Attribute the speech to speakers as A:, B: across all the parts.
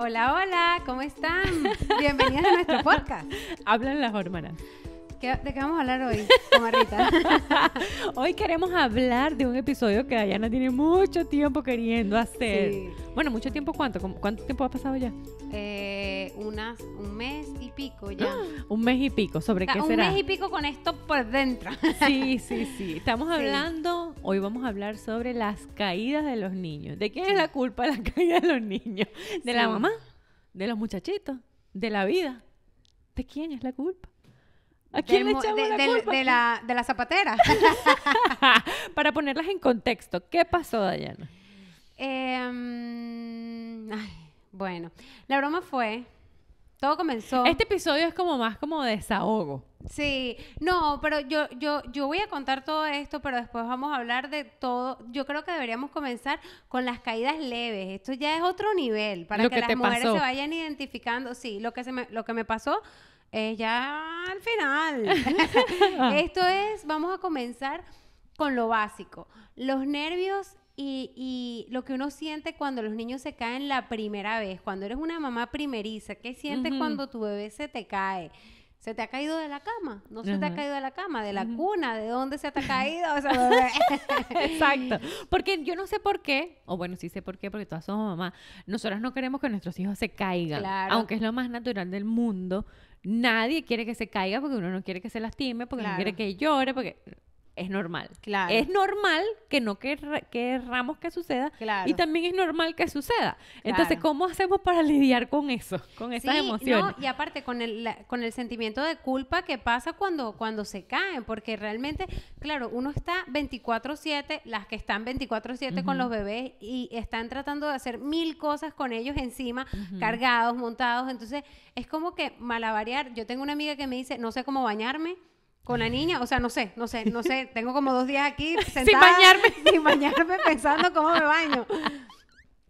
A: Hola, hola, ¿cómo están? Bienvenidas a nuestro podcast.
B: Hablan las hormonas.
A: ¿De qué vamos a hablar hoy,
B: hoy queremos hablar de un episodio que Dayana tiene mucho tiempo queriendo hacer. Sí bueno, mucho tiempo, ¿cuánto? ¿Cuánto tiempo ha pasado ya?
A: Eh, unas, un mes y pico ya.
B: Un mes y pico, ¿sobre qué será? Un mes y
A: pico con esto por dentro.
B: Sí, sí, sí. Estamos hablando, hoy vamos a hablar sobre las caídas de los niños. ¿De quién es la culpa la caída de los niños? ¿De la mamá? ¿De los muchachitos? ¿De la vida? ¿De quién es la culpa? ¿A quién le echamos la culpa? de
A: la zapatera.
B: Para ponerlas en contexto, ¿qué pasó, Dayana?
A: Em, bueno, la broma fue. Todo comenzó. Este episodio es como más como desahogo. Sí, no, pero yo, yo, yo voy a contar todo esto, pero después vamos a hablar de todo. Yo creo que deberíamos comenzar con las caídas leves. Esto ya es otro nivel para que, las mujeres se vayan identificando. Sí, lo que se me, lo que me pasó es ya al final. esto es, vamos a comenzar con lo básico. Los nervios y, lo que uno siente cuando los niños se caen la primera vez, cuando eres una mamá primeriza, ¿qué sientes cuando tu bebé se te cae? ¿Se te ha caído de la cama? ¿No se te ha caído de la cama? ¿De la cuna? ¿De dónde se te ha caído? Exacto. Porque
B: yo no sé por qué, o bueno, sí sé por qué, porque todas somos mamás. Nosotras no queremos que nuestros hijos se caigan. Aunque es lo más natural del mundo. Nadie quiere que se caiga porque uno no quiere que se lastime, porque no quiere que llore, porque es normal. Claro. Es normal que no quer querramos que suceda y también es normal que suceda. Entonces, ¿cómo hacemos para lidiar con eso, con esas emociones? y
A: aparte, con el, con el sentimiento de culpa que pasa cuando, cuando se caen, porque realmente, claro, uno está 24/7, las que están 24/7 con los bebés y están tratando de hacer mil cosas con ellos encima, cargados, montados, entonces es como que malavariar Yo tengo una amiga que me dice, no sé cómo bañarme con la niña, o sea, no sé, no sé, no sé, tengo como dos días aquí sentada, sin bañarme, sin bañarme
B: pensando cómo me baño.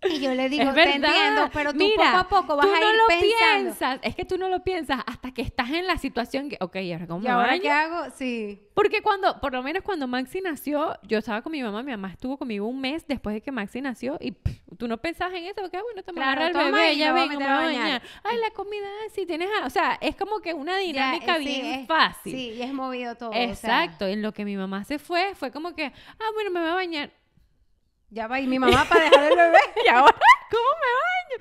B: Y yo le digo, te entiendo, pero tú Mira, poco a poco vas tú no a ir lo piensas, es que tú no lo piensas hasta que estás en la situación que, ok, ¿y ahora cómo ¿Y ahora qué hago? Sí. Porque cuando, por lo menos cuando Maxi nació, yo estaba con mi mamá, mi mamá estuvo conmigo un mes después de que Maxi nació y tú no pensabas en eso, porque ah, bueno, te claro, el bebé, ya vengo, me va a bañar. Ay, la comida, si tienes, o sea, es como que una dinámica bien fácil. Sí, y es movido
A: todo. Exacto,
B: en lo que mi mamá se fue, fue como que, ah, bueno, me voy a bañar ya va, y mi mamá para dejar el bebé. y ahora, ¿cómo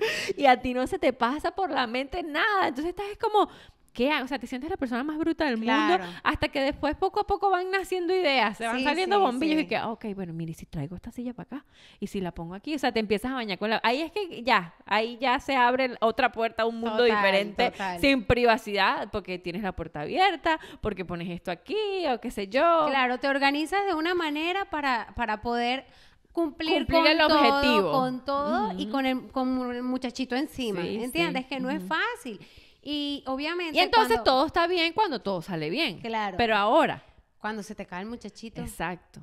B: me baño? Y a ti no se te pasa por la mente nada. Entonces estás como, ¿qué hago? O sea, te sientes la persona más bruta del mundo hasta que después poco a poco van naciendo ideas, se van saliendo bombillos y que, ah, ok, bueno, mire, si traigo esta silla para acá y si la pongo aquí, o sea, te empiezas a bañar con la... Ahí es que ya, ahí ya se abre otra puerta a un mundo diferente, sin privacidad, porque tienes la puerta abierta, porque pones esto aquí o qué sé yo. Claro, te organizas de una manera para, para poder
A: cumplir, el objetivo. Con todo y con el, muchachito encima. ¿Entiendes? Que no es fácil. Y obviamente. Y entonces todo
B: está bien cuando todo sale bien. Claro. Pero ahora. Cuando se te cae el muchachito. Exacto.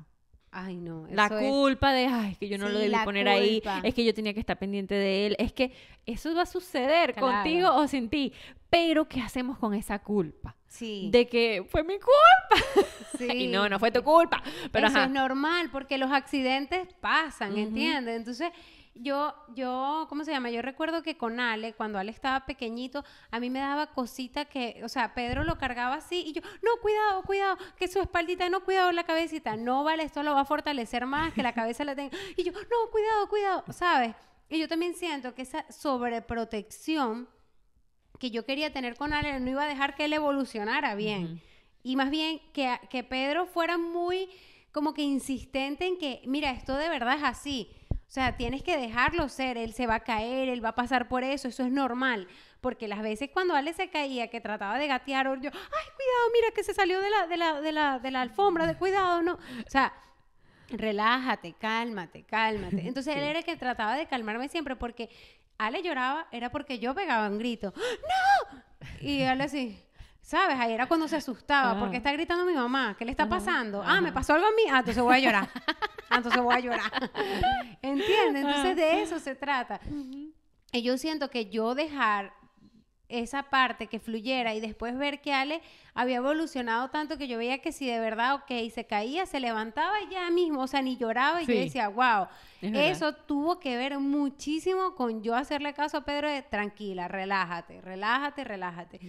B: Ay, no. La culpa de, ay, que yo no lo debí poner ahí, es que yo tenía que estar pendiente de él, es que eso va a suceder contigo o sin ti. Pero, ¿qué hacemos con esa culpa? Sí. De que fue mi culpa. Sí. y no, no fue tu culpa. Pero, eso es
A: normal, porque los accidentes pasan, ¿entiendes? Entonces, yo, yo, ¿cómo se llama? Yo recuerdo que con Ale, cuando Ale estaba pequeñito, a mí me daba cosita que, o sea, Pedro lo cargaba así y yo, no, cuidado, cuidado, que su espaldita, no, cuidado la cabecita, no vale, esto lo va a fortalecer más, que la cabeza la tenga. Y yo, no, cuidado, cuidado, ¿sabes? Y yo también siento que esa sobreprotección que yo quería tener con Ale no iba a dejar que él evolucionara bien. Y más bien que, que Pedro fuera muy como que insistente en que, mira, esto de verdad es así o sea, tienes que dejarlo ser, él se va a caer, él va a pasar por eso, eso es normal. Porque las veces cuando Ale se caía, que trataba de gatear, yo, ay, cuidado, mira que se salió de la, de la, de la, alfombra, de cuidado, no. O sea, relájate, cálmate, cálmate. Entonces él era el que trataba de calmarme siempre porque Ale lloraba, era porque yo pegaba un grito, ¡No! Y Ale así, ¿Sabes? Ahí era cuando se asustaba, porque está gritando mi mamá, ¿qué le está pasando? Ah, me pasó algo a mí, ah, entonces voy a llorar, ah, entonces voy a llorar. ¿Entiendes? Entonces de ah. eso se trata. Y yo siento que yo dejar esa parte que fluyera y después ver que Ale había evolucionado tanto que yo veía que si de verdad, ok, se caía, se levantaba y ya mismo, o sea, ni lloraba y yo decía, wow, eso tuvo que ver muchísimo con yo hacerle caso a Pedro de tranquila, relájate, relájate, relájate.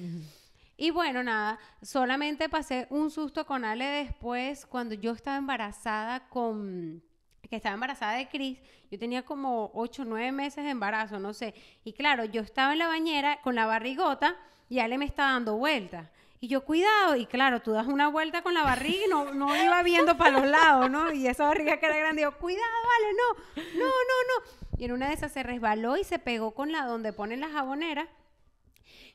A: Y bueno, nada, solamente pasé un susto con Ale después cuando yo estaba embarazada con que estaba embarazada de Cris, yo tenía como 8 o 9 meses de embarazo, no sé. Y claro, yo estaba en la bañera con la barrigota y Ale me está dando vueltas. Y yo, cuidado, y claro, tú das una vuelta con la barriga y no, no iba viendo para los lados, ¿no? Y esa barriga que era grande, yo, cuidado, Ale, no, no, no, no. Y en una de esas se resbaló y se pegó con la donde ponen la jabonera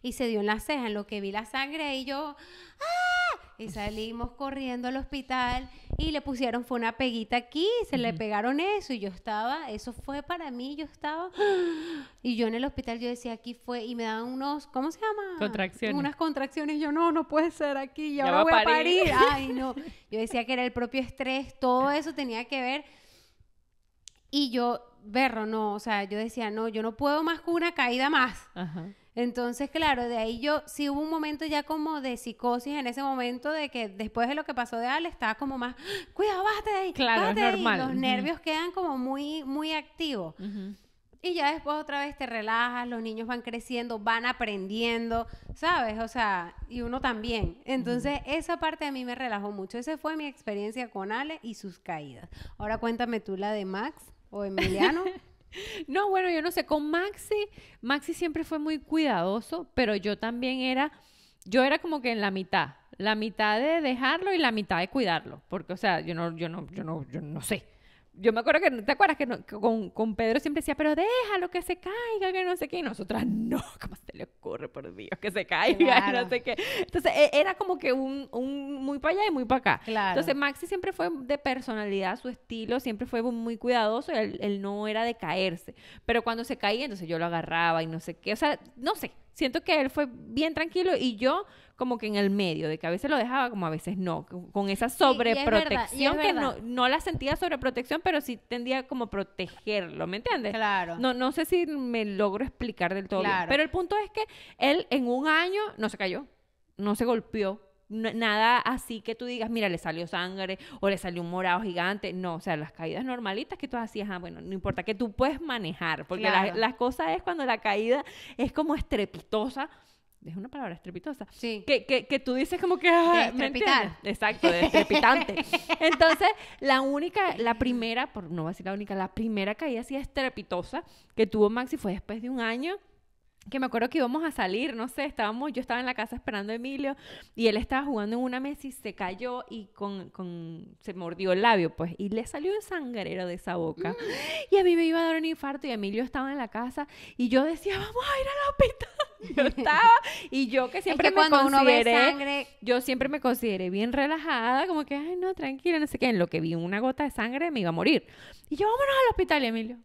A: y se dio en la ceja, en lo que vi la sangre y yo, ¡ah! Y salimos corriendo al hospital y le pusieron, fue una peguita aquí, se le pegaron eso y yo estaba, eso fue para mí, yo estaba, y yo en el hospital yo decía, aquí fue, y me daban unos, ¿cómo se llama? Contracciones. Unas contracciones, y yo no, no puede ser aquí, ya, ahora voy a parir. Ay, no, yo decía que era el propio estrés, todo eso tenía que ver. Y yo, berro, no, o sea, yo decía, no, yo no puedo más con una caída más. Ajá. Entonces, claro, de ahí yo sí hubo un momento ya como de psicosis en ese momento de que después de lo que pasó de Ale estaba como más, ah, cuidado, bájate de ahí. Claro, normal. Los nervios quedan como muy, muy activos. Y ya después otra vez te relajas, los niños van creciendo, van aprendiendo, ¿sabes? O sea, y uno también. Entonces, esa parte a mí me relajó mucho. Esa fue mi experiencia con Ale y sus caídas. Ahora cuéntame tú la de Max o Emiliano.
B: No, bueno, yo no sé, con Maxi, Maxi siempre fue muy cuidadoso, pero yo también era, yo era como que en la mitad, la mitad de dejarlo y la mitad de cuidarlo, porque o sea, yo no, yo no, yo no, yo no sé yo me acuerdo que, ¿te acuerdas que, con, con, Pedro siempre decía, pero déjalo que se caiga, que no sé qué? Y nosotras, no, ¿cómo se le ocurre, por Dios, que se caiga, no sé qué? Entonces, e, era como que un, un muy para allá y muy para acá. Entonces, Maxi siempre fue de personalidad, su estilo, siempre fue muy cuidadoso, él, él no era de caerse. Pero cuando se caía, entonces yo lo agarraba y no sé qué, o sea, no sé, siento que él fue bien tranquilo y yo como que en el medio, de que a veces lo dejaba, como a veces no, con esa sobreprotección que no, no, la sentía sobreprotección, pero sí tendía como protegerlo, ¿me entiendes? Claro. No, no sé si me logro explicar del todo bien, pero el punto es que él en un año no se cayó, no se golpeó, nada así que tú digas, mira, le salió sangre o le salió un morado gigante. No, o sea, las caídas normalitas que tú hacías, ah, bueno, no importa, que tú puedes manejar, porque las la, cosa es cuando la caída es como estrepitosa. Es una palabra estrepitosa. Sí. Que, que, que tú dices como que... Ah, Exacto, estrepitante. Entonces, la única, la primera, por no decir la única, la primera caída así estrepitosa que tuvo Maxi fue después de un año que me acuerdo que íbamos a salir, no sé, estábamos, yo estaba en la casa esperando a Emilio y él estaba jugando en una mesa y se cayó y con, con se mordió el labio, pues, y le salió un sangrero de esa boca. Mm. Y a mí me iba a dar un infarto y Emilio estaba en la casa y yo decía, vamos a ir al hospital. Yo estaba, y yo que siempre me cuando consideré, uno sangre... yo siempre me consideré bien relajada, como que, ay, no, tranquila, no sé qué, en lo que vi una gota de sangre me iba a morir. Y yo, vámonos al hospital, Emilio,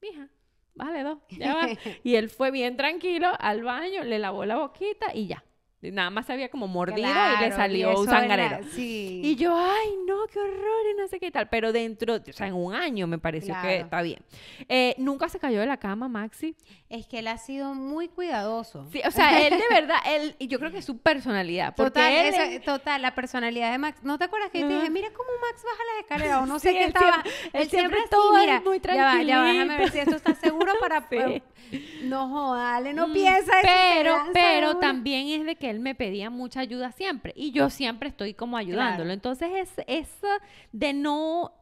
B: mija, vale, dos, y él fue bien tranquilo al baño, le lavó la boquita y ya. Nada más había como mordido y le salió un sangarero. Y yo, ay, no, qué horror y no sé qué tal. Pero dentro, o sea, en un año me pareció que está bien. Eh, Nunca se cayó de la cama, Maxi. Es que él ha sido muy cuidadoso. Sí, o sea, él de verdad,
A: él, y yo creo que es su personalidad. Porque total, él, total, la personalidad de Max. ¿No te acuerdas que te dije, mira cómo Max baja las escaleras? O no sé qué estaba. él siempre, así, muy tranquilo. Ya va, ya déjame ver si esto
B: está seguro para. sí.
A: No, le no mm, piensa eso. Pero, pero también
B: es de que él me pedía mucha ayuda siempre y yo siempre estoy como ayudándolo. Entonces es, de no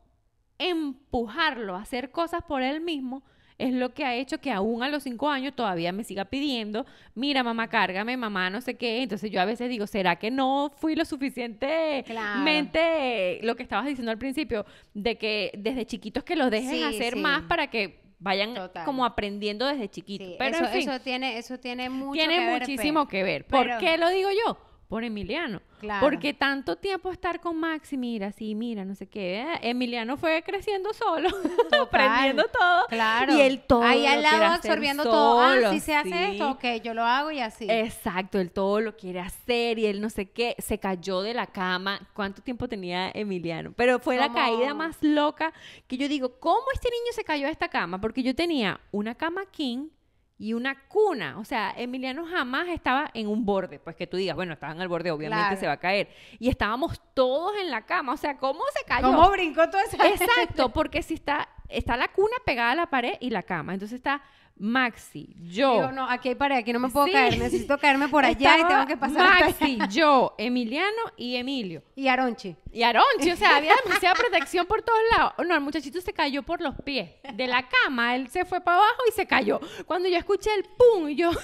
B: empujarlo a hacer cosas por él mismo es lo que ha hecho que aún a los cinco años todavía me siga pidiendo, mira mamá, cárgame, mamá, no sé qué. Entonces yo a veces digo, ¿será que no fui lo suficientemente lo que estabas diciendo al principio? De que desde chiquitos que lo dejen hacer más para que Vayan como aprendiendo desde chiquito. pero eso,
A: tiene, eso tiene mucho que ver, muchísimo que ver. ¿Por qué lo
B: digo yo? por Emiliano. Claro. Porque tanto tiempo estar con Maxi, mira, sí, mira, no sé qué. Eh, Emiliano fue creciendo solo, aprendiendo todo.
A: Claro. Y él todo. Ahí al lado absorbiendo todo. Ah, se hace eso.
B: yo lo hago y así. Exacto, él todo lo quiere hacer y él no sé qué. Se cayó de la cama. ¿Cuánto tiempo tenía Emiliano? Pero fue la caída más loca que yo digo, ¿cómo este niño se cayó de esta cama? Porque yo tenía una cama king y una cuna. O sea, Emiliano jamás estaba en un borde. Pues que tú digas, bueno, estaba en el borde, obviamente se va a caer. Y estábamos todos en la cama. O sea, ¿cómo se cayó? ¿Cómo brincó todo eso? Exacto, porque si está, está la cuna pegada a la pared y la cama. Entonces está Maxi, yo. no, aquí hay pared, aquí no me puedo caer, necesito caerme por allá y tengo que pasar. Maxi, yo, Emiliano y Emilio. Y Aronchi. Y Aronchi, o sea, había demasiada protección por todos lados. No, el muchachito se cayó por los pies de la cama, él se fue para abajo y se cayó. Cuando yo escuché el pum, yo.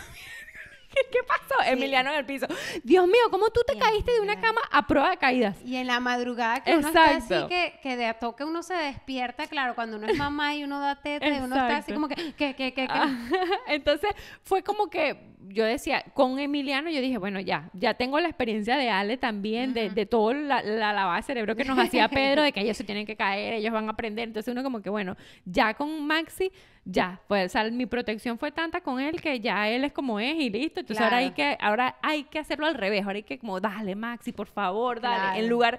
B: ¿Qué pasó? Emiliano en el piso. Dios mío, ¿cómo tú te caíste de una cama a prueba de caídas?
A: Y en la madrugada que así, que, que de a toque uno se despierta, claro, cuando uno es mamá y
B: uno da tete, y uno está así como que, que, que, que, ah, Entonces, fue como que yo decía, con Emiliano yo dije, bueno, ya, ya tengo la experiencia de Ale también, de, de todo la, la lavada de cerebro que nos hacía Pedro, de que ellos se tienen que caer, ellos van a aprender. Entonces uno como que, bueno, ya con Maxi, ya, pues, mi protección fue tanta con él que ya él es como es y listo. Entonces ahora, hay que, ahora hay que hacerlo al revés, ahora hay que como, dale Maxi, por favor, dale. En lugar,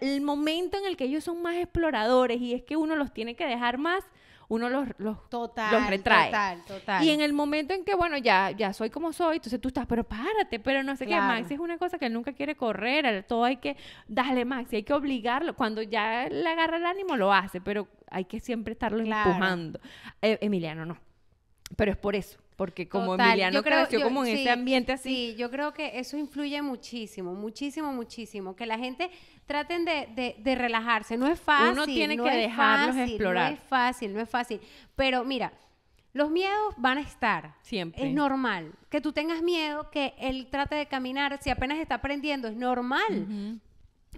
B: el momento en el que ellos son más exploradores y es que uno los tiene que dejar más uno los, los, retrae. Total, total. Y en el momento en que, bueno, ya, ya soy como soy, entonces tú estás, pero párate, pero no sé qué. Maxi es una cosa que él nunca quiere correr, todo hay que, darle Maxi, hay que obligarlo. Cuando ya le agarra el ánimo, lo hace, pero hay que siempre estarlo claro. empujando. E, Emiliano no. Pero es por eso. Porque como Emiliano creció como en este
A: ambiente así. Sí, yo creo que eso influye muchísimo, muchísimo, muchísimo. Que la gente traten de, de, relajarse. No es fácil. Uno tiene que dejarlos explorar. No es fácil, no es fácil. Pero mira, los miedos van a estar. Siempre. Es normal. Que tú tengas miedo, que él trate de caminar, si apenas está aprendiendo, es normal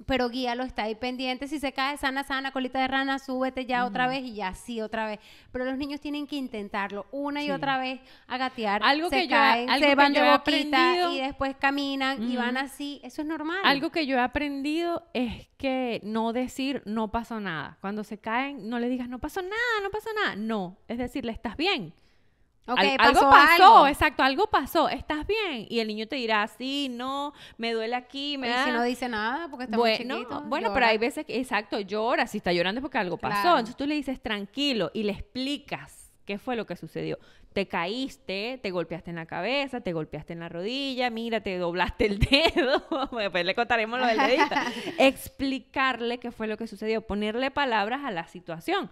A: pero guía lo está ahí pendiente. Si se cae, sana, sana, colita de rana, súbete ya otra vez y ya sí otra vez. Pero los niños tienen que intentarlo una y otra vez a gatear. Algo que se que de boquita y después
B: caminan y van así.
A: Eso es normal. Algo
B: que yo he aprendido es que no decir no pasó nada. Cuando se caen, no le digas no pasó nada, no pasó nada. No, es decir le estás bien algo pasó, exacto, algo pasó. ¿Estás bien? Y el niño te dirá, sí, no, me duele aquí, me... Y si no dice nada porque está muy chiquito. Bueno, pero hay veces que, exacto, llora, si está llorando es porque algo pasó. Entonces tú le dices, tranquilo, y le explicas qué fue lo que sucedió. Te caíste, te golpeaste en la cabeza, te golpeaste en la rodilla, mira, te doblaste el dedo. Después pues le contaremos lo del Explicarle qué fue lo que sucedió, ponerle palabras a la situación.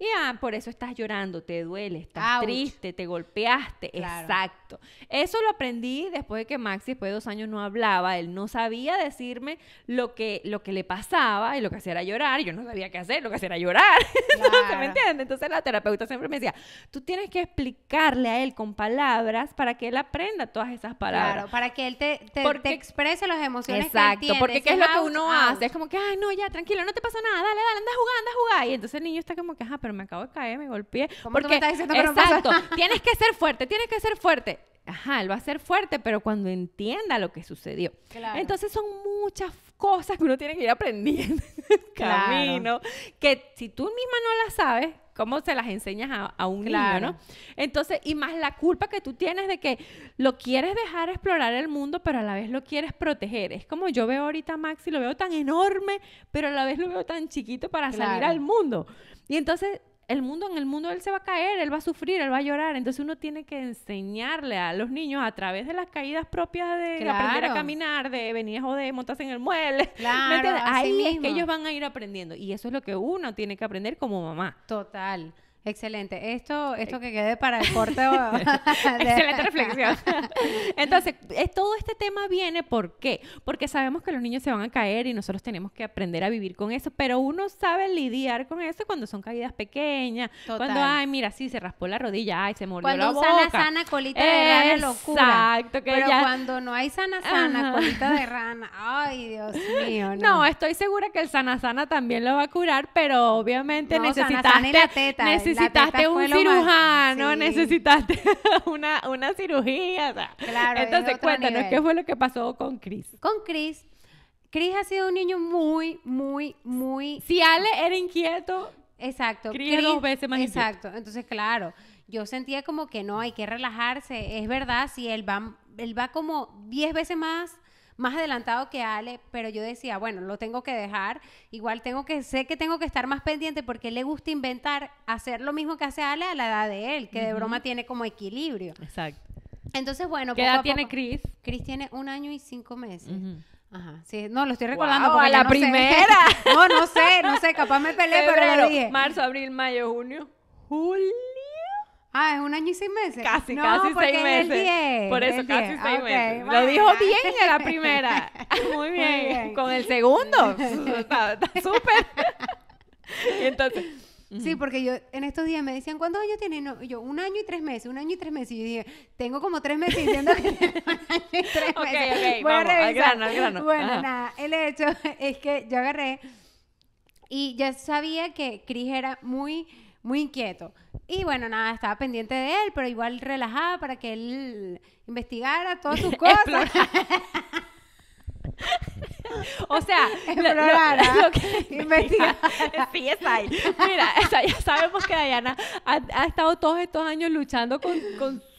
B: Y ah, por eso estás llorando, te duele, estás triste, te golpeaste. Exacto. Eso lo aprendí después de que Maxi, después de dos años, no hablaba. Él no sabía decirme lo que, lo que le pasaba y lo que hacía era llorar. Yo no sabía qué hacer, lo que hacía era llorar. Entonces, ¿me entiendes? Entonces la terapeuta siempre me decía, tú tienes que explicarle a él con palabras para que él aprenda todas esas palabras. Claro, para que él te,
A: exprese las emociones exacto, porque ¿qué es lo que uno hace?
B: Es como que, ay, no, ya, tranquilo, no te pasa nada, dale, dale, anda jugando, anda a jugar. Y entonces el niño está como que, ajá, pero me acabo de caer, me golpeé. porque, diciendo que exacto, tienes que ser fuerte, tienes que ser fuerte. Ajá, él va a ser fuerte, pero cuando entienda lo que sucedió. Entonces son muchas cosas que uno tiene que ir aprendiendo camino, que si tú misma no la sabes, ¿Cómo se las enseñas a, un niño, no? Entonces, y más la culpa que tú tienes de que lo quieres dejar explorar el mundo, pero a la vez lo quieres proteger. Es como yo veo ahorita a Maxi, lo veo tan enorme, pero a la vez lo veo tan chiquito para salir al mundo. Y entonces el mundo, en el mundo él se va a caer, él va a sufrir, él va a llorar. Entonces uno tiene que enseñarle a los niños a través de las caídas propias de aprender a caminar, de venir a de montarse en el mueble. Claro, Ahí mismo. es que ellos van a ir aprendiendo. Y eso es lo que uno tiene que aprender como mamá. Total. Excelente. Esto, esto que quede para el corte. Excelente reflexión. Entonces, es, eh, todo este tema viene ¿por qué? Porque sabemos que los niños se van a caer y nosotros tenemos que aprender a vivir con eso, pero uno sabe lidiar con eso cuando son caídas pequeñas, cuando ay, mira, sí se raspó la rodilla, ay, se mordió cuando la boca. Cuando sana sana colita de rana locura. Exacto, que pero cuando
A: no hay sana sana colita de rana, ay, Dios mío.
B: No. estoy segura que el sana sana también lo va a curar, pero obviamente necesita la teta necesitaste un cirujano, necesitaste una, una cirugía. Entonces, cuéntanos, ¿qué fue lo que pasó con Chris?
A: Con Chris. Chris ha sido un niño muy, muy, muy... Si Ale era inquieto, Exacto. dos veces
B: más Exacto.
A: Entonces, claro, yo sentía como que no, hay que relajarse. Es verdad, si él va, él va como diez veces más más adelantado que Ale, pero yo decía, bueno, lo tengo que dejar, igual tengo que, sé que tengo que estar más pendiente porque él le gusta inventar, hacer lo mismo que hace Ale a la edad de él, que de broma tiene como equilibrio. Exacto. Entonces, bueno, ¿qué edad tiene Chris? Chris tiene un año y cinco meses. Ajá, sí, no, lo estoy recordando. porque a la primera. No, no sé, no sé, capaz me peleé, pero
B: Marzo, abril, mayo, junio, julio. Ah, es un año y seis meses. Casi, casi seis meses. Es el 10, Por eso, casi seis meses. Lo dijo bien en la primera.
A: Muy bien. Con el segundo. está súper. Entonces. Sí, porque yo en estos días me decían, ¿cuántos años tiene? Y yo, un año y tres meses, un año y tres meses. Y yo dije, tengo como tres meses diciendo que un año y tres meses. grano, grano. Bueno, nada, el hecho es que yo agarré y ya sabía que Cris era muy muy inquieto. Y bueno, nada, estaba pendiente de él, pero igual relajada para que él investigara
B: todas sus cosas. O sea, Explorara, lo, lo, Mira, ya sabemos que Dayana ha, estado todos estos años luchando con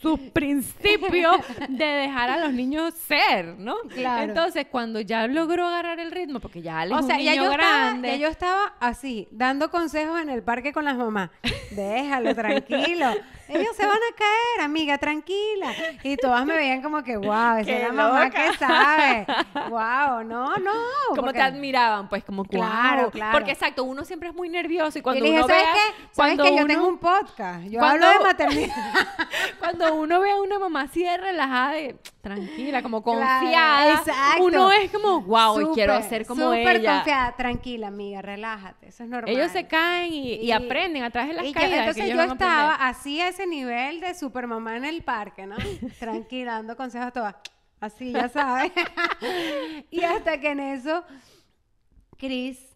B: sus principios de dejar a los niños ser, ¿no? Claro. Entonces, cuando ya logró agarrar el ritmo, porque ya le niño yo grande. Estaba,
A: estaba así, dando consejos en el parque con las mamás. Déjalo, tranquilo. Ellos se van a caer, amiga, tranquila. Y todas me veían como que, wow, esa es la mamá que sabe.
B: Wow, no, no. Como te admiraban, pues, como claro, claro. Porque exacto, uno siempre es muy nervioso y cuando dije, ¿sabes qué? ¿Sabes yo tengo un podcast? Yo hablo de maternidad. cuando uno ve a una mamá así de relajada, de, tranquila, como confiada, uno es como, wow, y quiero ser como ella. Súper confiada,
A: tranquila, amiga, relájate, eso es normal. Ellos se caen y, aprenden a través de las entonces yo estaba así a ese nivel de super mamá en el parque, ¿no? tranquila, dando consejos a todas, así, ya sabes. y hasta que en eso, Cris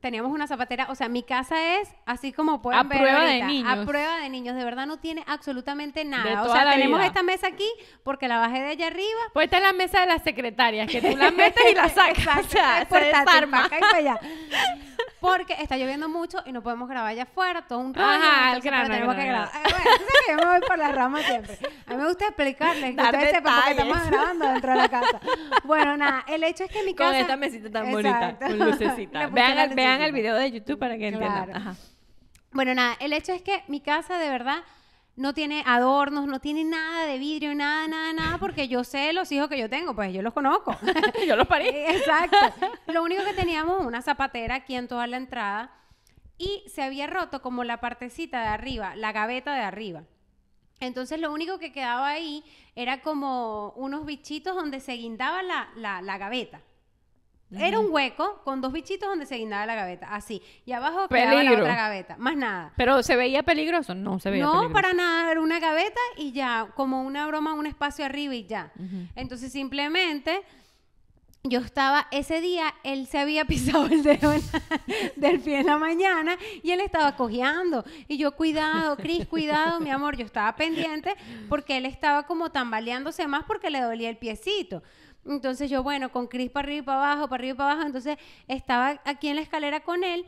A: teníamos una zapatera, o sea, mi casa es así como pueden a prueba de niños. a prueba de niños, de verdad no tiene absolutamente nada. o sea, tenemos esta mesa aquí porque la bajé
B: de allá arriba. Pues esta es la mesa de las secretarias, que tú la metes y la sacas, o sea, se desarma.
A: Porque está lloviendo mucho y no podemos grabar allá afuera, todo un rato. Ajá, el tenemos que grabar. Ah, bueno, que yo me voy por la rama siempre. A mí me gusta explicarles que ustedes sepan porque estamos grabando dentro de la casa. Bueno, nada, el hecho es que mi casa... Con esta mesita tan bonita, con lucecita. Vean, vean vean el video de YouTube para que entiendan. Bueno, nada, el hecho es que mi casa de verdad no tiene adornos, no tiene nada de vidrio, nada, nada, nada, porque yo sé los hijos que yo tengo, pues yo los conozco.
B: yo los parí. Exacto.
A: Lo único que teníamos una zapatera aquí en toda la entrada y se había roto como la partecita de arriba, la gaveta de arriba. Entonces lo único que quedaba ahí era como unos bichitos donde se guindaba la, la, la gaveta. Era un hueco con dos bichitos donde se guindaba la gaveta, así. Y abajo quedaba la otra gaveta, más nada.
B: Pero se veía peligroso, no se veía no, para
A: nada, era una gaveta y ya, como una broma, un espacio arriba y ya. Entonces simplemente yo estaba ese día, él se había pisado el dedo del pie en la mañana y él estaba cojeando. Y yo, cuidado, Cris, cuidado, mi amor, yo estaba pendiente porque él estaba como tambaleándose más porque le dolía el piecito. Entonces yo, bueno, con Chris para arriba y para abajo, para arriba y para abajo. Entonces estaba aquí en la escalera con él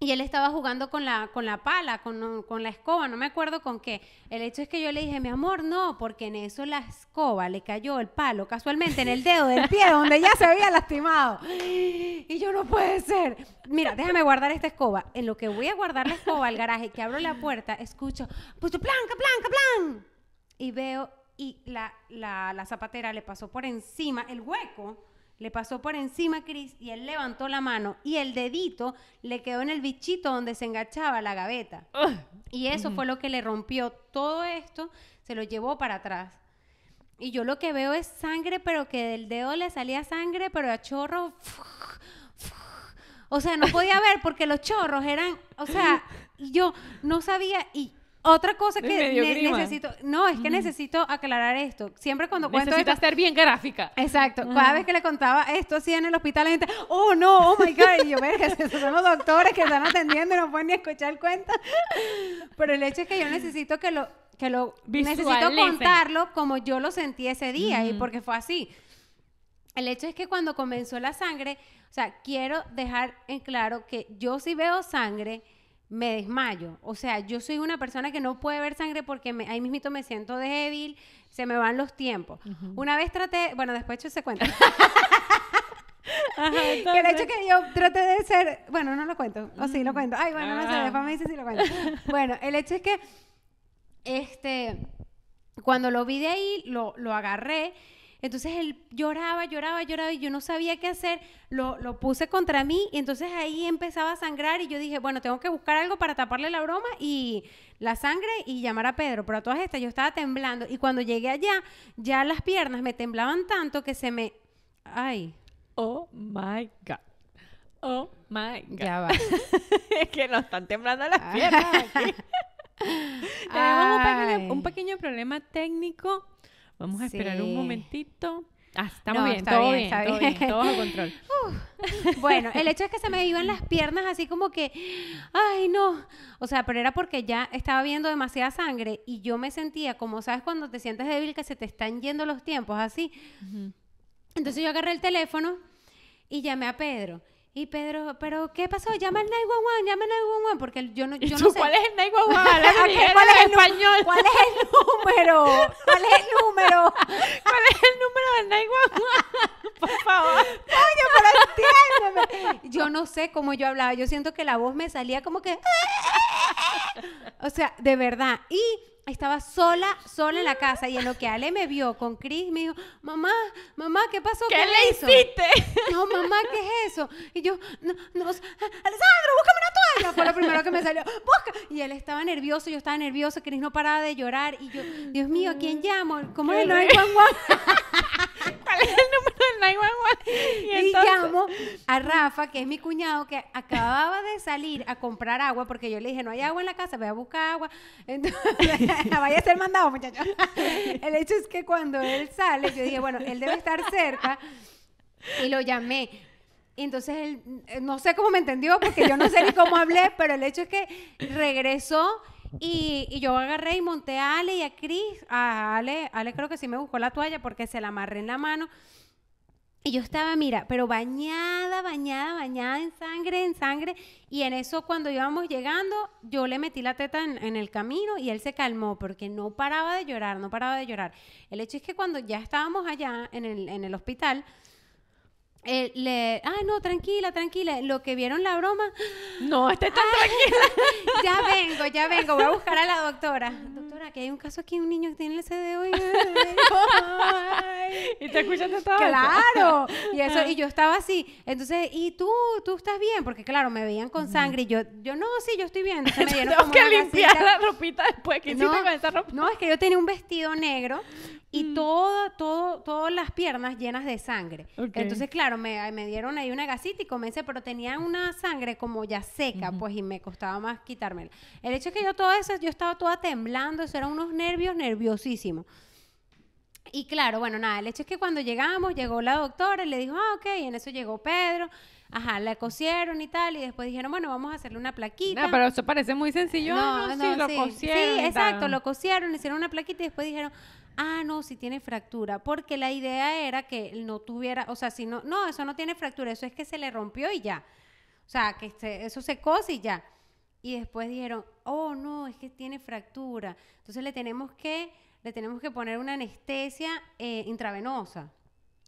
A: y él estaba jugando con la, con la pala, con, la escoba, no me acuerdo con qué. El hecho es que yo le dije, mi amor, no, porque en eso la escoba le cayó el palo casualmente en el dedo del pie donde ya se había lastimado. Y yo no puede ser. Mira, déjame guardar esta escoba. En lo que voy a guardar la escoba al garaje, que abro la puerta, escucho, pues planca, planca, plan. Y veo y la, la, la zapatera le pasó por encima, el hueco le pasó por encima a y él levantó la mano y el dedito le quedó en el bichito donde se enganchaba la gaveta. y eso fue lo que le rompió todo esto, se lo llevó para atrás. Y yo lo que veo es sangre, pero que del dedo le salía sangre, pero a chorro. O sea, no podía ver porque los chorros eran, o sea, yo no sabía y otra cosa que necesito, no, es que necesito aclarar esto. Siempre cuando cuento Necesitas ser bien gráfica. Exacto. Cada vez que le contaba esto así en el hospital, la gente, oh no, oh my God. Y yo, verga, son los doctores que están atendiendo y no pueden ni escuchar el cuento. Pero el hecho es que yo necesito que lo, que lo necesito contarlo como yo lo sentí ese día y porque fue así. El hecho es que cuando comenzó la sangre, o sea, quiero dejar en claro que yo sí veo sangre me desmayo. O sea, yo soy una persona que no puede ver sangre porque ahí mismito me siento débil, se me van los tiempos. Una vez traté, bueno, después yo se cuento el hecho que yo traté de ser, bueno, no lo cuento, o sí lo mm. cuento. Ay, bueno, no sé, ah. después me dice si lo cuento. bueno, el hecho es que, este, cuando lo vi de ahí, lo, lo agarré entonces él lloraba, lloraba, lloraba y yo no sabía qué hacer. Lo, puse contra mí y entonces ahí empezaba a sangrar y yo dije, bueno, tengo que buscar algo para taparle la broma y la sangre y llamar a Pedro. Pero a todas estas yo estaba temblando y cuando llegué allá, ya las piernas me temblaban tanto que se me... ¡Ay! Oh, my
B: God. Oh, my God. Ya va. es que nos están temblando las piernas aquí. Tenemos un pequeño, un pequeño problema técnico Vamos a esperar un momentito. Ah, estamos bien, todo bien, bien, bajo control.
A: bueno, el hecho es que se me iban las piernas así como que, ay, no. O sea, pero era porque ya estaba viendo demasiada sangre y yo me sentía como, ¿sabes? Cuando te sientes débil que se te están yendo los tiempos así. Entonces yo agarré el teléfono y llamé a Pedro. Y Pedro, ¿pero qué pasó? Llama al 911, llama al 911, porque yo no, yo no sé. ¿Cuál es el 911? ¿Cuál es el español? ¿Cuál es el número? ¿Cuál es el número?
B: ¿Cuál es el número del 911? Por favor. Coño, pero
A: entiéndeme. Yo no sé cómo yo hablaba. Yo siento que la voz me salía como que... O sea, de verdad. Y estaba sola, sola en la casa y en lo que Ale me vio con Cris me dijo, mamá, mamá, ¿qué pasó? ¿Qué, ¿Qué le hiciste? No, mamá, ¿qué es eso? Y yo, no, no, Alessandro, búscame una toalla. Fue lo primero que me salió, busca. Y él estaba nervioso, yo estaba nerviosa, Cris no paraba de llorar y yo, Dios mío, ¿a quién llamo? ¿Cómo es el 911? ¿Cuál es el número? Y, llamo a Rafa, que es mi cuñado, que acababa de salir a comprar agua, porque yo le dije, no hay agua en la casa, voy a buscar agua. Entonces, vaya a ser mandado, muchachos. el hecho es que cuando él sale, yo dije, bueno, él debe estar cerca. Y lo llamé. Entonces él, eh, no sé cómo me entendió, porque yo no sé ni cómo hablé, pero el hecho es que regresó y, y, yo agarré y monté a Ale y a Cris. A Ale, Ale creo que sí me buscó la toalla porque se la amarré en la mano. Y yo estaba, mira, pero bañada, bañada, bañada en sangre, en sangre. Y en eso cuando íbamos llegando, yo le metí la teta en, el camino y él se calmó porque no paraba de llorar, no paraba de llorar. El hecho es que cuando ya estábamos allá en el, en el hospital, él eh, le, ah, no, tranquila, tranquila. Lo que vieron la broma. No, está ¡Ah! tranquila. ya vengo, ya vengo, voy a buscar a la doctora que hay un caso aquí, un niño que tiene el CD y...
B: y te escuchando todo. Claro. Y eso, ah. y yo
A: estaba así. Entonces, ¿y tú? ¿Tú estás bien? Porque claro, me veían con sangre y yo, yo no, sí, yo estoy bien. tengo que limpiar la ropita
B: después. ¿Qué no, hiciste
A: con ropa? No, es que yo tenía un vestido negro y mm. todo, todas las piernas llenas de sangre. Entonces, claro, me, dieron ahí una gasita y comencé, pero tenía una sangre como ya seca, pues, y me costaba más quitármela. El hecho es que yo todo eso, yo estaba toda temblando eran unos nervios nerviosísimos. Y claro, bueno, nada, el hecho es que cuando llegamos, llegó la doctora y le dijo, ah, ok, y en eso llegó Pedro, ajá, la cosieron y tal, y después dijeron, bueno, vamos a hacerle una plaquita. No, pero eso
B: parece muy sencillo, no, ah, no, sí, lo cosieron. Sí, exacto, lo
A: cosieron, hicieron una plaquita y después dijeron, ah, no, si tiene fractura, porque la idea era que no tuviera, o sea, si no, no, eso no tiene fractura, eso es que se le rompió y ya. O sea, que eso se cose y ya y después dijeron, oh no, es que tiene fractura. Entonces le tenemos que, le tenemos que poner una anestesia eh, intravenosa.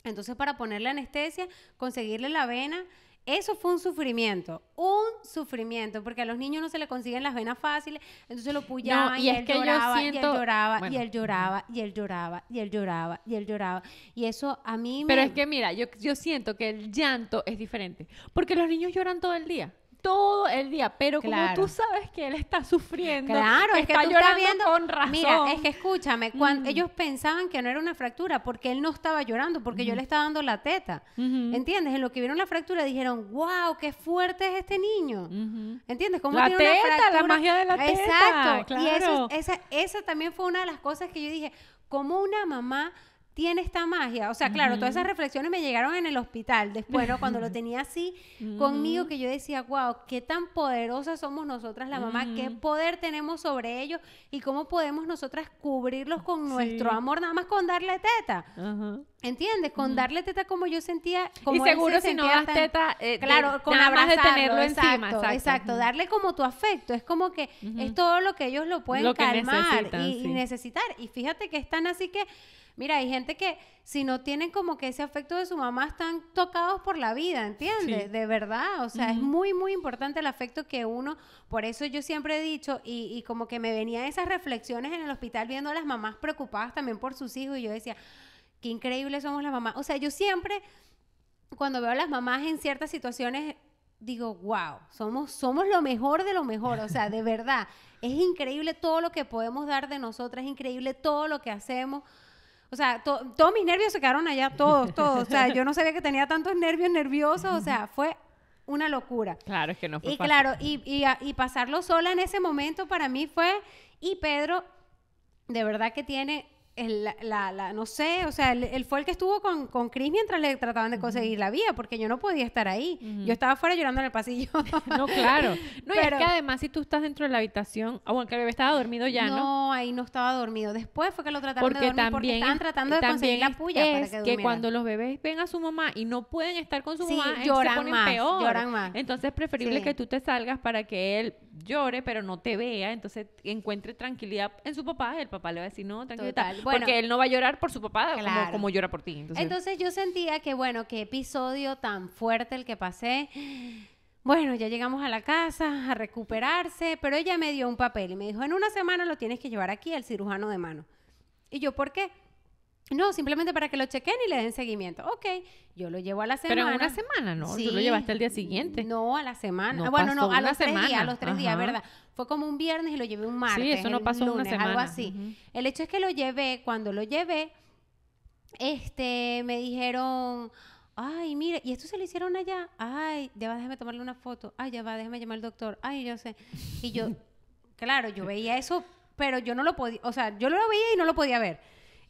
A: Entonces para ponerle anestesia, conseguirle la vena, eso fue un sufrimiento, un sufrimiento, porque a los niños no se le consiguen las venas fáciles, entonces lo puyaban y, él lloraba, y, él lloraba, y él lloraba, y él lloraba, y él lloraba, y
B: él lloraba, y eso a mí me... Pero es que mira, yo, yo siento que el llanto es diferente, porque los niños lloran todo el día todo el día, pero como tú sabes que él está sufriendo, claro, es que llorando con razón. Mira, es
A: que escúchame, cuando mm. ellos pensaban que no era una fractura porque él no estaba llorando, porque yo le estaba dando la teta. ¿Entiendes? En lo que vieron la fractura dijeron, "Wow, qué fuerte es este niño." ¿Entiendes? Como la tiene teta, una la magia de la teta. Exacto. Y eso, esa, esa también fue una de las cosas que yo dije, como una mamá tiene esta magia. O sea, claro, todas esas reflexiones me llegaron en el hospital después, ¿no? Cuando lo tenía así conmigo, que yo decía, wow, qué tan poderosas somos nosotras, la mamá, qué poder tenemos sobre ellos y cómo podemos nosotras cubrirlos con nuestro amor, nada más con darle teta. ¿Entiendes? Con darle teta como yo sentía. Como y seguro si no das teta, eh, claro, con nada más de tenerlo exacto, encima. Exacto, darle como tu afecto. Es como que es todo lo que ellos lo pueden calmar y, y necesitar. Y fíjate que están así que Mira, hay gente que si no tienen como que ese afecto de su mamá están tocados por la vida, ¿entiendes? De verdad, o sea, es muy, muy importante el afecto que uno, por eso yo siempre he dicho, y, como que me venían esas reflexiones en el hospital viendo a las mamás preocupadas también por sus hijos, y yo decía, qué increíbles somos las mamás. O sea, yo siempre, cuando veo a las mamás en ciertas situaciones, digo, wow, somos, somos lo mejor de lo mejor, o sea, de verdad, es increíble todo lo que podemos dar de nosotras, es increíble todo lo que hacemos. O sea, todos mis nervios se quedaron allá, todos, todos. O sea, yo no sabía que tenía tantos nervios nerviosos, o sea, fue una locura.
B: Claro, es que no fue Y claro,
A: y, ah, y, pasarlo sola en ese momento para mí fue, y Pedro, de verdad que tiene el, la, no sé, o sea, él, fue el que estuvo con, con Chris mientras le trataban de conseguir la vía, porque yo no podía estar ahí. Yo
B: estaba fuera llorando en el pasillo. no, claro. No, y es que además si tú estás dentro de la habitación, aunque ah, el bebé estaba dormido ya, ¿no? No,
A: ahí no estaba dormido. Después fue que lo trataron de dormir también porque estaban tratando de conseguir la puya para que que cuando los
B: bebés ven a su mamá y no pueden estar con su mamá, lloran se más, peor. Lloran más. Entonces es preferible que tú te salgas para que él llore, pero no te vea, entonces encuentre tranquilidad en su papá, el papá le va a decir, no, tranquilidad, porque él no va a llorar por su papá como, llora por ti. Entonces. entonces
A: yo sentía que, bueno, qué episodio tan fuerte el que pasé. Bueno, ya llegamos a la casa a recuperarse, pero ella me dio un papel y me dijo, en una semana lo tienes que llevar aquí al cirujano de mano. Y yo, ¿por qué? No, simplemente para que lo chequen y le den seguimiento. Ok, yo lo llevo a la semana. Pero en una semana, ¿no? Tú lo llevaste al día siguiente. No, a la semana. bueno, no, a los tres días, a los tres días, ¿verdad? Fue como un viernes y lo llevé un martes. Sí, eso no pasó lunes, una semana. Algo así. El hecho es que lo llevé, cuando lo llevé, este, me dijeron, ay, mire, y esto se lo hicieron allá. Ay, ya va, déjeme tomarle una foto. Ay, ya va, déjame llamar al doctor. Ay, yo sé. Y yo, claro, yo veía eso, pero yo no lo podía, o sea, yo lo veía y no lo podía ver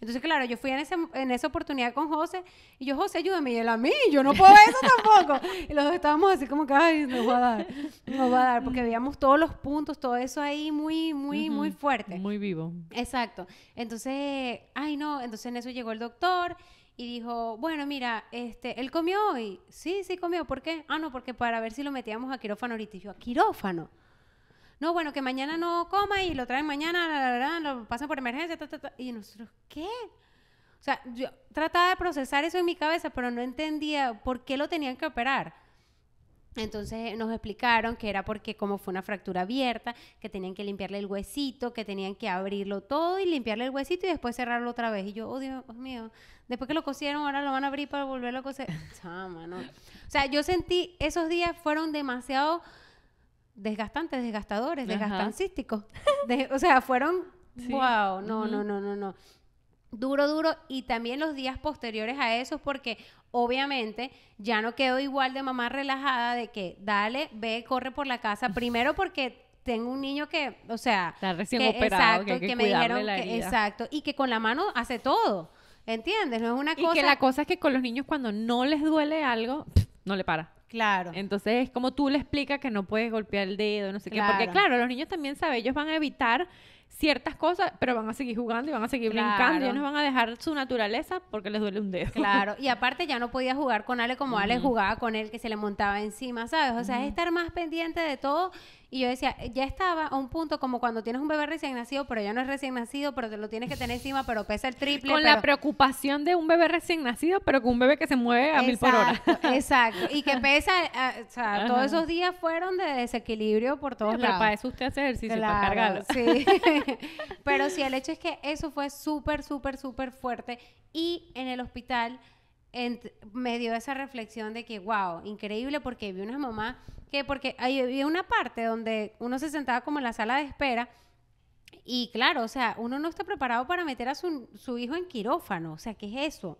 A: entonces, claro, yo fui en, ese, en esa oportunidad con José y yo, José, ayúdame. Y él a mí, yo no puedo eso tampoco. y los dos estábamos así como que, ay, no va a dar, no va a dar, porque veíamos todos los puntos, todo eso ahí muy, muy, muy fuerte. Muy vivo. Exacto. Entonces, ay, no, entonces en eso llegó el doctor y dijo, bueno, mira, este, él comió hoy. Sí, sí comió. ¿Por qué? Ah, no, porque para ver si lo metíamos a quirófano ahorita. Y yo, ¿a quirófano? no, bueno, que mañana no coma y lo traen mañana, la, lo pasan por emergencia, y nosotros, ¿qué? O sea, yo trataba de procesar eso en mi cabeza, pero no entendía por qué lo tenían que operar. Entonces eh, nos explicaron que era porque como fue una fractura abierta, que tenían que limpiarle el huesito, que tenían que abrirlo todo y limpiarle el huesito y después cerrarlo otra vez. Y yo, oh Dios mío, después que lo cosieron, ahora lo van a abrir para volverlo a coser. O sea, yo sentí, esos días fueron demasiado desgastantes, desgastadores, desgastancísticos. o sea, fueron, wow, no, no, no, no, no. Duro, duro. Y también los días posteriores a esos, porque obviamente ya no quedo igual de mamá relajada de que dale, ve, corre por la casa. Primero porque tengo un niño que, o sea,
B: está recién operado, exacto, que, me dijeron exacto,
A: y que con la mano hace todo. ¿Entiendes?
B: No es una cosa. Y que la cosa es que con los niños cuando no les duele algo, no le para. Claro. Entonces es como tú le explicas que no puedes golpear el dedo, no sé qué. Porque claro, los niños también saben, ellos van a evitar ciertas cosas, pero van a seguir jugando y van a seguir brincando y ellos no van a dejar su naturaleza porque les duele un dedo. Claro, y
A: aparte ya no podía jugar con Ale como Ale jugaba con él, que se le montaba encima, ¿sabes? O sea, es estar más pendiente de todo y yo decía, ya estaba a un punto como cuando tienes un bebé recién nacido, pero ya no es recién nacido, pero te lo tienes que tener encima, pero pesa el triple. Con la
B: preocupación de un bebé recién nacido, pero con un bebé que se mueve a mil por hora.
A: Exacto. Y que pesa, o sea, todos esos días fueron de desequilibrio por todos pero lados. Para eso usted hace ejercicio, para cargarlo. Sí. pero sí, el hecho es que eso fue súper, súper, súper fuerte. Y en el hospital me dio esa reflexión de que, wow, increíble porque vi una mamá... que, porque había una parte donde uno se sentaba como en la sala de espera y claro, o sea, uno no está preparado para meter a su, hijo en quirófano, o sea, ¿qué es eso?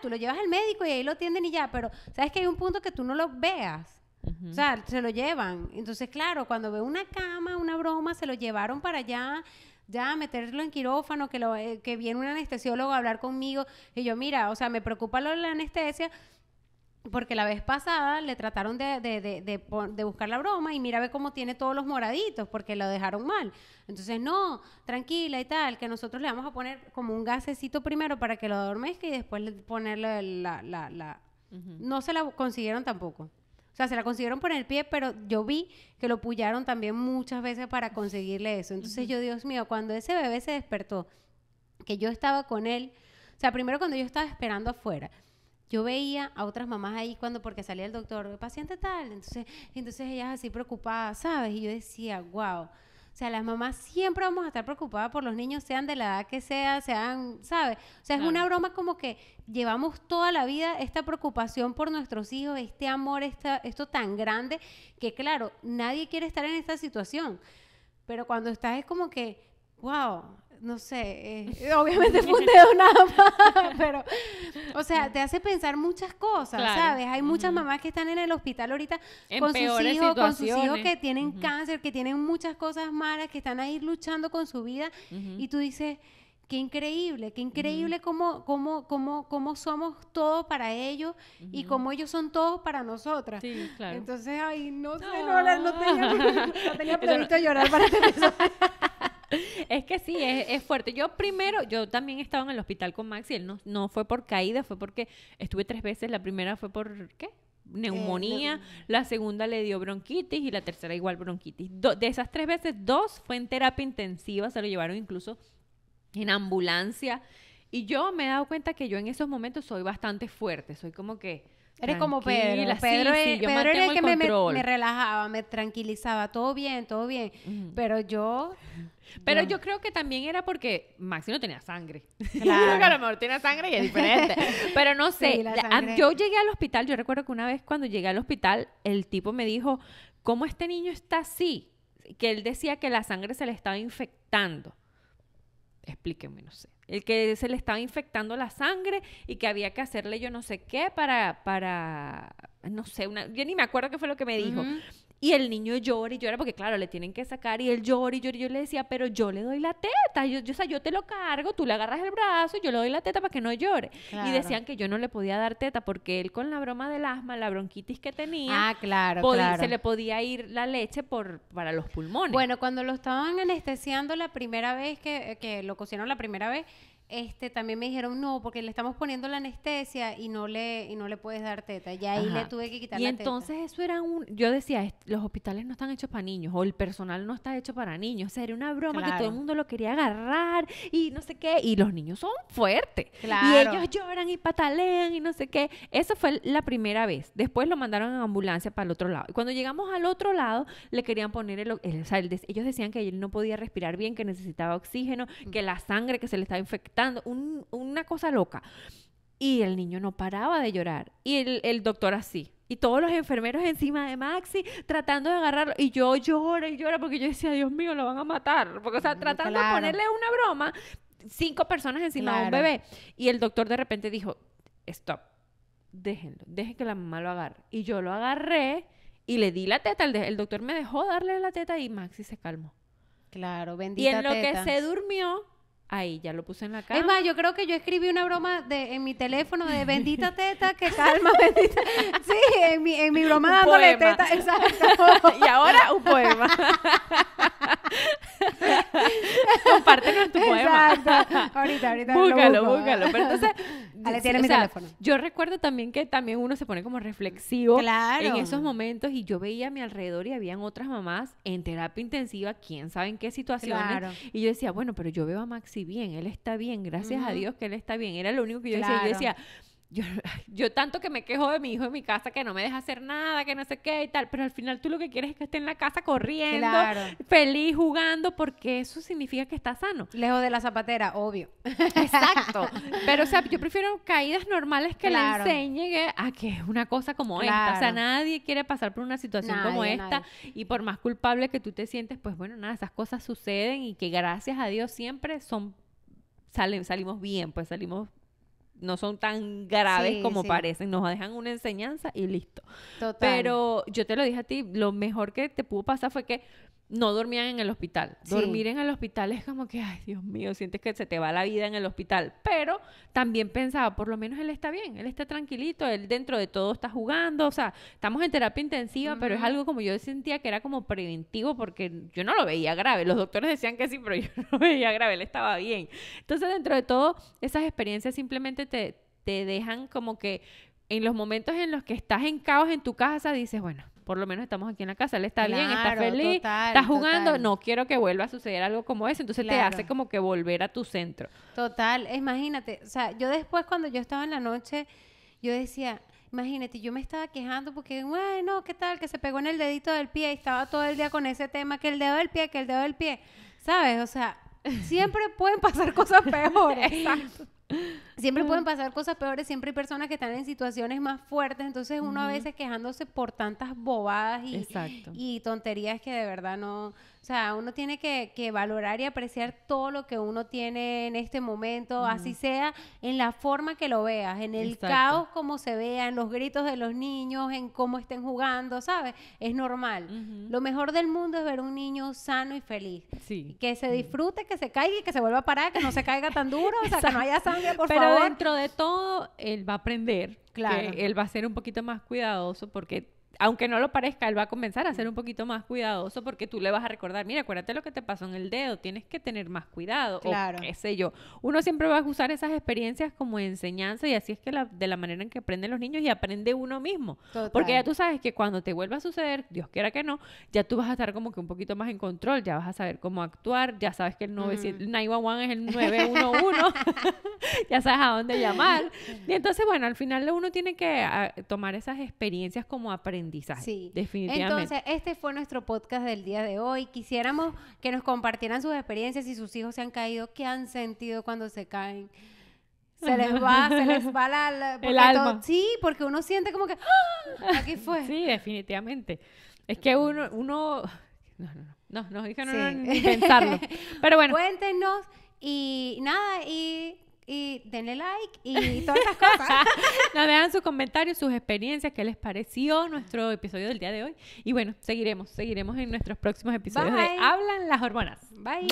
A: Tú lo llevas al médico y ahí lo atienden y ya, pero sabes que hay un punto que tú no lo veas. O sea, se lo llevan. Entonces, claro, cuando ve una cama, una broma, se lo llevaron para allá ya meterlo en quirófano, que, lo, eh, que viene un anestesiólogo a hablar conmigo. Y yo, mira, o sea, me preocupa la anestesia. Porque la vez pasada le trataron de, de, de, buscar la broma y mira ve cómo tiene todos los moraditos porque lo dejaron mal. Entonces, no, tranquila y tal, que nosotros le vamos a poner como un gasecito primero para que lo adormezca y después ponerle la... la, la. No se la consiguieron tampoco. O sea, se la consiguieron por el pie, pero yo vi que lo pullaron también muchas veces para conseguirle eso. Entonces yo, Dios mío, cuando ese bebé se despertó, que yo estaba con él, o sea, primero cuando yo estaba esperando afuera, yo veía a otras mamás ahí cuando, porque salía el doctor, paciente tal, entonces, entonces ellas así preocupadas, ¿sabes? Y yo decía, wow. O sea, las mamás siempre vamos a estar preocupadas por los niños, sean de la edad que sea, sean, ¿sabes? O sea, es una broma como que llevamos toda la vida esta preocupación por nuestros hijos, este amor, esta, esto tan grande, que claro, nadie quiere estar en esta situación. Pero cuando estás es como que, wow, no sé, eh, obviamente fue un dedo nada más, pero, o sea, te hace pensar muchas cosas, ¿sabes? Hay muchas mamás que están en el hospital ahorita con sus hijos, con sus hijos que tienen cáncer, que tienen muchas cosas malas, que están ahí luchando con su vida, y tú dices, qué increíble, qué increíble cómo, cómo, cómo, cómo somos todos para ellos y cómo ellos son todos para nosotras. Sí, claro. Entonces, ay, no sé, no,
B: no, ah. tenía, no tenía previsto llorar para este episodio. es que sí, es, fuerte. Yo primero, yo también estaba en el hospital con Max y él no, no fue por caída, fue porque estuve tres veces. La primera fue por, ¿qué? Neumonía, eh, la segunda le dio bronquitis y la tercera igual bronquitis. de esas tres veces, dos fue en terapia intensiva, se lo llevaron incluso en ambulancia. Y yo me he dado cuenta que yo en esos momentos soy bastante fuerte, soy como que Eres como Pedro. Pedro, era el, que me,
A: relajaba, me tranquilizaba, todo bien, todo bien. Pero yo...
B: Pero yo. creo que también era porque Maxi no tenía sangre. Claro. a lo mejor tiene sangre y es diferente. Pero no sé, ah, yo llegué al hospital, yo recuerdo que una vez cuando llegué al hospital, el tipo me dijo, ¿cómo este niño está así? Que él decía que la sangre se le estaba infectando. explíqueme, no sé el que se le estaba infectando la sangre y que había que hacerle yo no sé qué para, para no sé, una, yo ni me acuerdo qué fue lo que me dijo, y el niño llora y llora porque, claro, le tienen que sacar y él llora y llora. Y yo le decía, pero yo le doy la teta. Yo, o sea, yo te lo cargo, tú le agarras el brazo yo le doy la teta para que no llore. Y decían que yo no le podía dar teta porque él con la broma del asma, la bronquitis que tenía, ah, se le podía ir la leche por, para los pulmones. Bueno, cuando lo estaban anestesiando
A: la primera vez, que, eh, que lo cocinaron la primera vez, este, también me dijeron, no, porque le estamos poniendo la anestesia y no le, y no le puedes dar teta. Y ahí le tuve que quitar la teta. Y entonces
B: eso era un... Yo decía, los hospitales no están hechos para niños o el personal no está hecho para niños. O sea, era una broma que todo el mundo lo quería agarrar y no sé qué. Y los niños son fuertes. Claro. Y ellos lloran y patalean y no sé qué. eso fue la primera vez. Después lo mandaron en ambulancia para el otro lado. Y cuando llegamos al otro lado, le querían poner el... el, ellos decían que él no podía respirar bien, que necesitaba oxígeno, mm. que la sangre que se le estaba infectando una cosa loca. Y el niño no paraba de llorar. Y el, doctor así. Y todos los enfermeros encima de Maxi tratando de agarrarlo. Y yo lloro y lloro porque yo decía, Dios mío, lo van a matar. Porque, o sea, mm, tratando de ponerle una broma, cinco personas encima de un bebé. Y el doctor de repente dijo, stop, déjenlo, dejen que la mamá lo agarre. Y yo lo agarré y le di la teta. El, doctor me dejó darle la teta y Maxi se calmó. Claro, bendita Y en lo que se
A: durmió,
B: Ahí, ya lo puse en la cara. Es más,
A: yo creo que yo escribí una broma de, en mi teléfono de bendita teta, que calma, bendita. Sí, en mi, en mi broma un dándole teta, exacto. y ahora un poema.
B: en tu poema. Exacto. Ahorita, ahorita. Búscalo, búscalo. Pero entonces, yo recuerdo también que también uno se pone como reflexivo en esos momentos y yo veía a mi alrededor y habían otras mamás en terapia intensiva, quién sabe en qué situaciones. Y yo decía, bueno, pero yo veo a Maxi bien, él está bien, gracias a Dios que él está bien. Era lo único que yo decía. Yo decía, yo, tanto que me quejo de mi hijo en mi casa que no me deja hacer nada, que no sé qué y tal, pero al final tú lo que quieres es que esté en la casa corriendo, feliz, jugando, porque eso significa que está sano. Lejos de la zapatera, obvio. Exacto. Pero, o sea, yo prefiero caídas normales que la le enseñe a que es una cosa como esta. O sea, nadie quiere pasar por una situación como esta y por más culpable que tú te sientes, pues bueno, nada, esas cosas suceden y que gracias a Dios siempre son salen, salimos bien, pues salimos no son tan graves como parecen, nos dejan una enseñanza y listo.
A: Total. Pero
B: yo te lo dije a ti, lo mejor que te pudo pasar fue que no dormían en el hospital. Dormir en el hospital es como que, ay Dios mío, sientes que se te va la vida en el hospital. Pero también pensaba, por lo menos él está bien, él está tranquilito, él dentro de todo está jugando, o sea, estamos en terapia intensiva, pero es algo como yo sentía que era como preventivo porque yo no lo veía grave. Los doctores decían que sí, pero yo no lo veía grave, él estaba bien. Entonces, dentro de todo, esas experiencias simplemente te, te dejan como que en los momentos en los que estás en caos en tu casa, dices, bueno por lo menos estamos aquí en la casa, él está bien, está feliz, está jugando, no quiero que vuelva a suceder algo como eso, entonces te hace como que volver a tu centro.
A: Total, imagínate, o sea, yo después cuando yo estaba en la noche, yo decía, imagínate, yo me estaba quejando porque, bueno, ¿qué tal? Que se pegó en el dedito del pie y estaba todo el día con ese tema, que el dedo del pie, que el dedo del pie, ¿sabes? O sea, siempre pueden pasar cosas peores. Siempre pueden pasar cosas peores, siempre hay personas que están en situaciones más fuertes, entonces uno a veces quejándose por tantas bobadas y, y, tonterías que de verdad no, o sea, uno tiene que, valorar y apreciar todo lo que uno tiene en este momento, así sea en la forma que lo veas, en el caos como se vea, en los gritos de los niños, en cómo estén jugando, ¿sabes? Es normal. Lo mejor del mundo es ver un niño sano y feliz. Sí. Que se disfrute, que se caiga y que se vuelva a parar, que no se caiga tan duro, o sea, que no haya sangre, por favor. Pero dentro
B: de todo, él va a aprender. Claro. Que él va a ser un poquito más cuidadoso porque aunque no lo parezca, él va a comenzar a ser un poquito más cuidadoso porque tú le vas a recordar, mira, acuérdate lo que te pasó en el dedo, tienes que tener más cuidado, claro. o qué sé yo. Uno siempre va a usar esas experiencias como enseñanza y así es que de la manera en que aprenden los niños y aprende uno mismo. Porque ya tú sabes que cuando te vuelva a suceder, Dios quiera que no, ya tú vas a estar como que un poquito más en control, ya vas a saber cómo actuar, ya sabes que el 911 es el 911, ya sabes a dónde llamar. Y entonces, bueno, al final uno tiene que ah, tomar esas experiencias como aprendizaje Sí. Definitivamente. Entonces,
A: este fue nuestro podcast del día de hoy. Quisiéramos que nos compartieran sus experiencias, si sus hijos se han caído, qué han sentido cuando se caen.
B: Se les va, se les
A: va la,
B: sí, porque uno siente como que ¡ah! aquí fue. Sí, definitivamente. Es que uno uno no, no, no. No, no, no, no, no, Pero bueno.
A: Cuéntenos y nada, y y denle like y todas las
B: cosas. Nos dejan sus comentarios, sus experiencias, qué les pareció nuestro episodio del día de hoy. Y bueno, seguiremos, seguiremos en nuestros próximos episodios de Hablan las hormonas. Bye.